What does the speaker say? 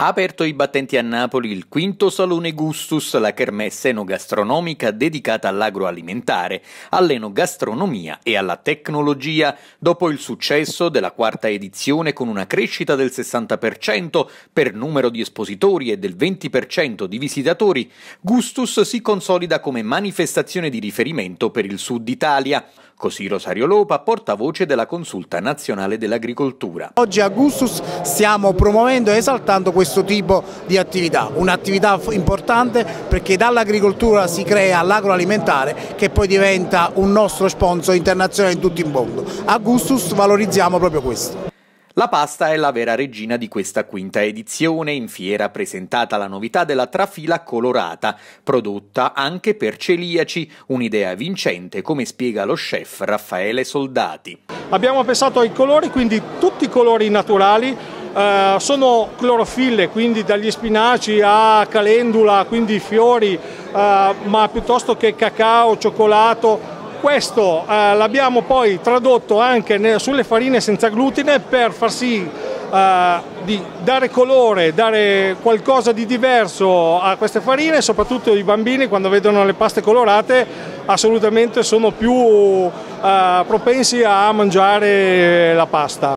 Ha aperto i battenti a Napoli il quinto Salone Gustus, la kermesse enogastronomica dedicata all'agroalimentare, all'enogastronomia e alla tecnologia, dopo il successo della quarta edizione con una crescita del 60% per numero di espositori e del 20% di visitatori, Gustus si consolida come manifestazione di riferimento per il Sud Italia. Così Rosario Lopa, portavoce della Consulta Nazionale dell'Agricoltura. Oggi a Gustus stiamo promuovendo e esaltando questo questo tipo di attività, un'attività importante perché dall'agricoltura si crea l'agroalimentare che poi diventa un nostro sponsor internazionale in tutto il mondo. A Gustus valorizziamo proprio questo. La pasta è la vera regina di questa quinta edizione, in fiera presentata la novità della trafila colorata, prodotta anche per celiaci, un'idea vincente come spiega lo chef Raffaele Soldati. Abbiamo pensato ai colori, quindi tutti i colori naturali eh, sono clorofille, quindi dagli spinaci a calendula, quindi fiori, eh, ma piuttosto che cacao, cioccolato. Questo eh, l'abbiamo poi tradotto anche nel, sulle farine senza glutine per far sì eh, di dare colore, dare qualcosa di diverso a queste farine, soprattutto i bambini quando vedono le paste colorate assolutamente sono più eh, propensi a mangiare la pasta.